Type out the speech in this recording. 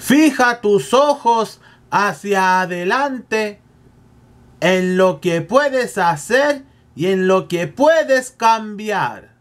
Fija tus ojos hacia adelante en lo que puedes hacer y en lo que puedes cambiar.